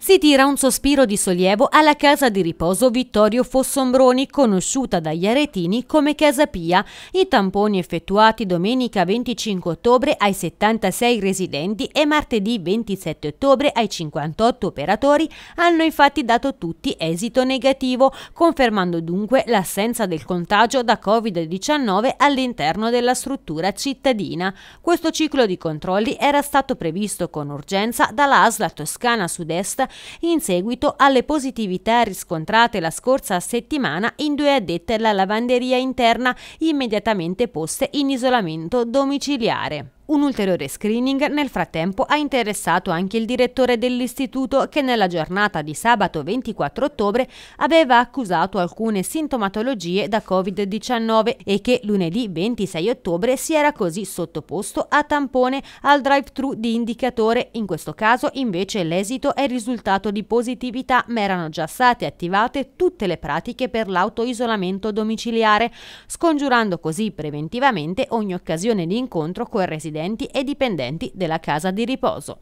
Si tira un sospiro di sollievo alla casa di riposo Vittorio Fossombroni, conosciuta dagli aretini come Casa Pia. I tamponi effettuati domenica 25 ottobre ai 76 residenti e martedì 27 ottobre ai 58 operatori hanno infatti dato tutti esito negativo, confermando dunque l'assenza del contagio da Covid-19 all'interno della struttura cittadina. Questo ciclo di controlli era stato previsto con urgenza dalla ASLA Toscana Sud-Est in seguito alle positività riscontrate la scorsa settimana in due addette alla lavanderia interna immediatamente poste in isolamento domiciliare. Un ulteriore screening nel frattempo ha interessato anche il direttore dell'istituto che nella giornata di sabato 24 ottobre aveva accusato alcune sintomatologie da Covid-19 e che lunedì 26 ottobre si era così sottoposto a tampone al drive-thru di indicatore. In questo caso invece l'esito è risultato di positività ma erano già state attivate tutte le pratiche per l'autoisolamento domiciliare, scongiurando così preventivamente ogni occasione di incontro con residente residenti e dipendenti della casa di riposo.